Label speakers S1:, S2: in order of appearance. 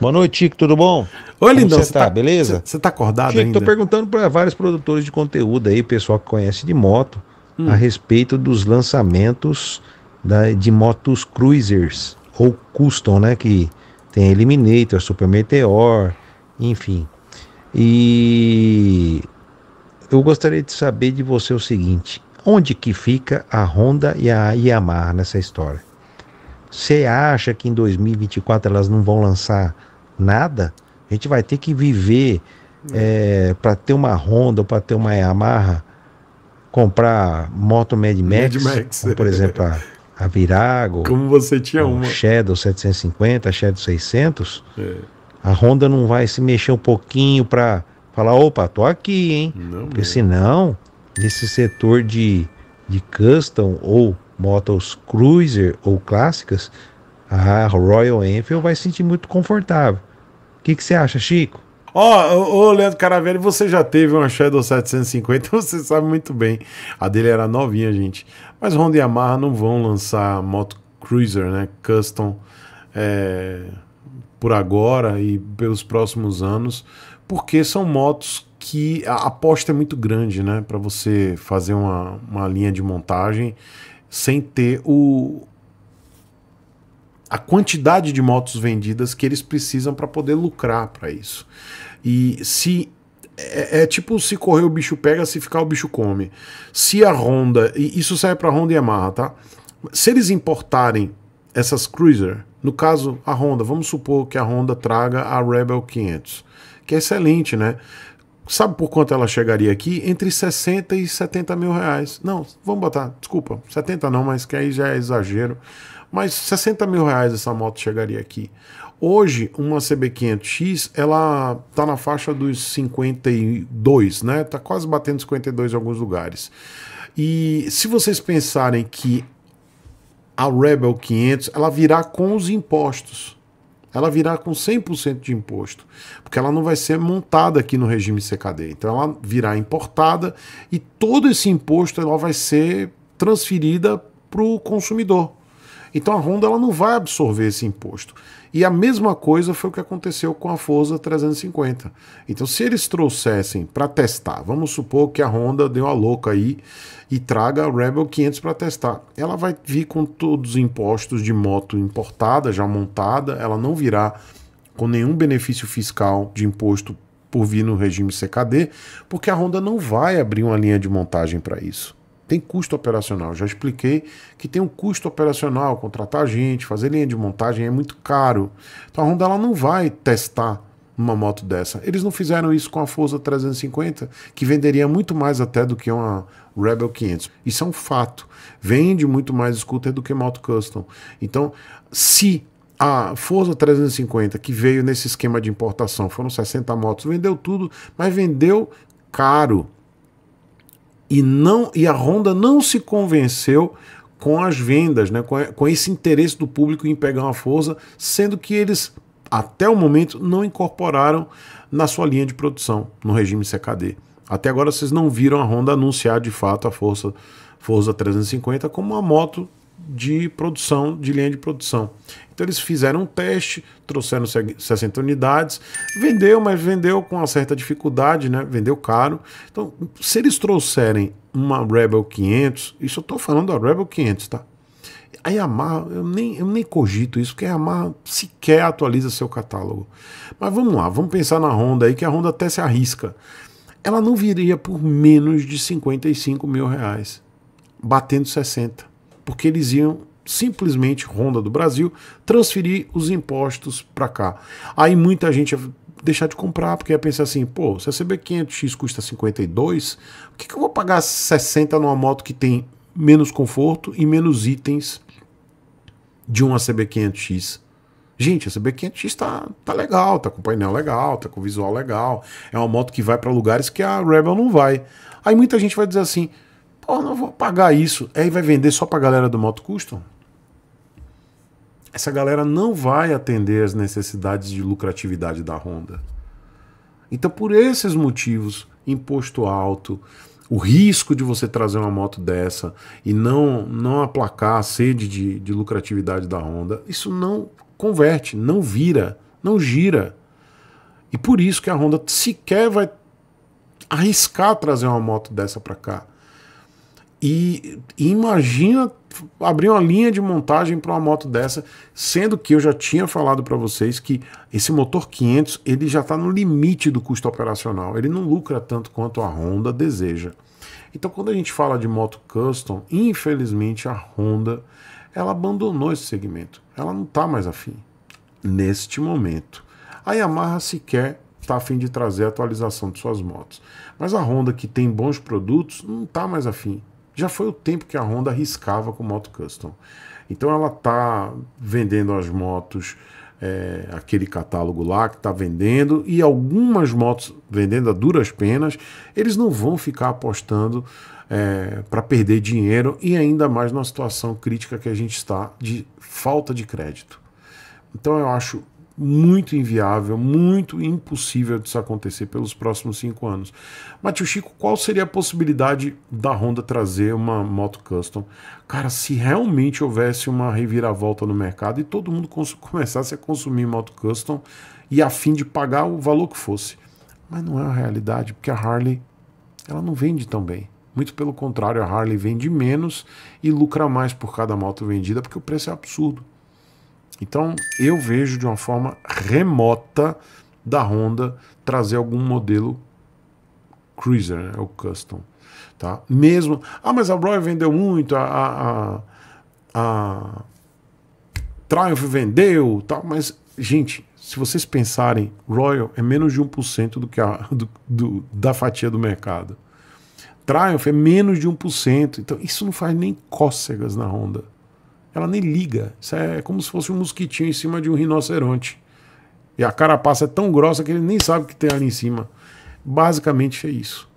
S1: Boa noite, Tico, tudo bom? Oi, Lindão, você tá, tá, beleza? Você tá acordado Chico, ainda? Tô perguntando para vários produtores de conteúdo aí, pessoal que conhece de moto, hum. a respeito dos lançamentos da, de motos cruisers ou custom, né, que tem Eliminator, Super Meteor, enfim. E eu gostaria de saber de você o seguinte, onde que fica a Honda e a Yamaha nessa história? Você acha que em 2024 elas não vão lançar nada, a gente vai ter que viver é, para ter uma Honda ou para ter uma Yamaha, comprar moto Mad Max, Mad Max. Como, por exemplo, a, a Virago. Como você tinha uma. Shadow 750, Shadow 600. É. A Honda não vai se mexer um pouquinho para falar: opa, tô aqui, hein? Não, Porque mesmo. senão, nesse setor de, de custom ou motos cruiser ou clássicas, a Royal Enfield vai se sentir muito confortável. O que, que você acha, Chico?
S2: Ó, oh, ô oh, Leandro Caravelli, você já teve uma Shadow 750, você sabe muito bem. A dele era novinha, gente. Mas Honda e Yamaha não vão lançar moto cruiser, né? Custom é, por agora e pelos próximos anos, porque são motos que a aposta é muito grande, né? Para você fazer uma, uma linha de montagem sem ter o, a quantidade de motos vendidas que eles precisam para poder lucrar para isso. E se é, é, tipo se correr o bicho pega, se ficar o bicho come. Se a Honda, e isso serve para Honda e Yamaha, tá? Se eles importarem essas cruiser, no caso a Honda, vamos supor que a Honda traga a Rebel 500, que é excelente, né? Sabe por quanto ela chegaria aqui? Entre 60 e 70 mil reais. Não, vamos botar, desculpa, 70 não, mas que aí já é exagero. Mas 60 mil reais essa moto chegaria aqui. Hoje, uma CB500X, ela tá na faixa dos 52, né? Tá quase batendo 52 em alguns lugares. E se vocês pensarem que a Rebel 500, ela virá com os impostos. Ela virá com 100% de imposto, porque ela não vai ser montada aqui no regime CKD. Então ela virá importada e todo esse imposto ela vai ser transferida para o consumidor. Então a Honda ela não vai absorver esse imposto. E a mesma coisa foi o que aconteceu com a Forza 350. Então, se eles trouxessem para testar, vamos supor que a Honda deu a louca aí e traga a Rebel 500 para testar. Ela vai vir com todos os impostos de moto importada, já montada, ela não virá com nenhum benefício fiscal de imposto por vir no regime CKD, porque a Honda não vai abrir uma linha de montagem para isso. Tem custo operacional. Já expliquei que tem um custo operacional, contratar gente, fazer linha de montagem é muito caro. Então a Honda ela não vai testar uma moto dessa. Eles não fizeram isso com a Forza 350, que venderia muito mais até do que uma Rebel 500. Isso é um fato. Vende muito mais scooter do que moto custom. Então, se a Forza 350, que veio nesse esquema de importação, foram 60 motos, vendeu tudo, mas vendeu caro e não e a Honda não se convenceu com as vendas, né, com, com esse interesse do público em pegar uma Forza, sendo que eles até o momento não incorporaram na sua linha de produção no regime CKD. Até agora vocês não viram a Honda anunciar de fato a Força Forza 350 como uma moto de produção, de linha de produção. Então eles fizeram um teste, trouxeram 60 unidades, vendeu, mas vendeu com uma certa dificuldade, né? Vendeu caro. Então, se eles trouxerem uma Rebel 500, isso eu estou falando da Rebel 500, tá? A Yamaha, eu nem, eu nem cogito isso, porque a Yamaha sequer atualiza seu catálogo. Mas vamos lá, vamos pensar na Honda aí, que a Honda até se arrisca. Ela não viria por menos de 55 mil reais, batendo 60 porque eles iam simplesmente, Ronda do Brasil, transferir os impostos para cá. Aí muita gente ia deixar de comprar, porque ia pensar assim, pô, se a CB500X custa 52, o que, que eu vou pagar 60 numa moto que tem menos conforto e menos itens de uma CB500X? Gente, a CB500X está tá legal, tá com painel legal, tá com visual legal. É uma moto que vai para lugares que a Rebel não vai. Aí muita gente vai dizer assim: Pô, não vou pagar isso. Aí vai vender só pra galera do moto custom? Essa galera não vai atender as necessidades de lucratividade da Honda. Então, por esses motivos, imposto alto, o risco de você trazer uma moto dessa e não não aplacar a sede de, de lucratividade da Honda, isso não converte, não vira, não gira. E por isso que a Honda sequer vai arriscar trazer uma moto dessa para cá. E, imagina abrir uma linha de montagem para uma moto dessa, sendo que eu já tinha falado para vocês que esse motor 500 ele já está no limite do custo operacional, ele não lucra tanto quanto a Honda deseja. Então, quando a gente fala de moto custom, infelizmente a Honda ela abandonou esse segmento, ela não está mais afim neste momento. A Yamaha sequer está afim de trazer atualização de suas motos, mas a Honda que tem bons produtos não está mais afim já foi o tempo que a Honda arriscava com moto custom. Então ela está vendendo as motos, é, aquele catálogo lá que está vendendo, e algumas motos vendendo a duras penas, eles não vão ficar apostando é, eh, para perder dinheiro e ainda mais numa situação crítica que a gente está de falta de crédito. Então eu acho muito inviável, muito impossível disso acontecer pelos próximos cinco anos. Mas, tio Chico, qual seria a possibilidade da Honda trazer uma moto custom? Cara, se realmente houvesse uma reviravolta no mercado e todo mundo começasse a consumir moto custom e a fim de pagar o valor que fosse. Mas não é a realidade, porque a Harley ela não vende tão bem. Muito pelo contrário, a Harley vende menos e lucra mais por cada moto vendida, porque o preço é absurdo. Então eu vejo de uma forma remota da Honda trazer algum modelo Cruiser, né, o Custom. Tá? Mesmo. Ah, mas a Royal vendeu muito, a, a, a, a Triumph vendeu, tal, mas, gente, se vocês pensarem, Royal é menos de 1% do que a, do, do, da fatia do mercado. Triumph é menos de 1%. Então, isso não faz nem cócegas na Honda. Ela nem liga. Isso é como se fosse um mosquitinho em cima de um rinoceronte. E a carapaça é tão grossa que ele nem sabe o que tem ali em cima. Basicamente é isso.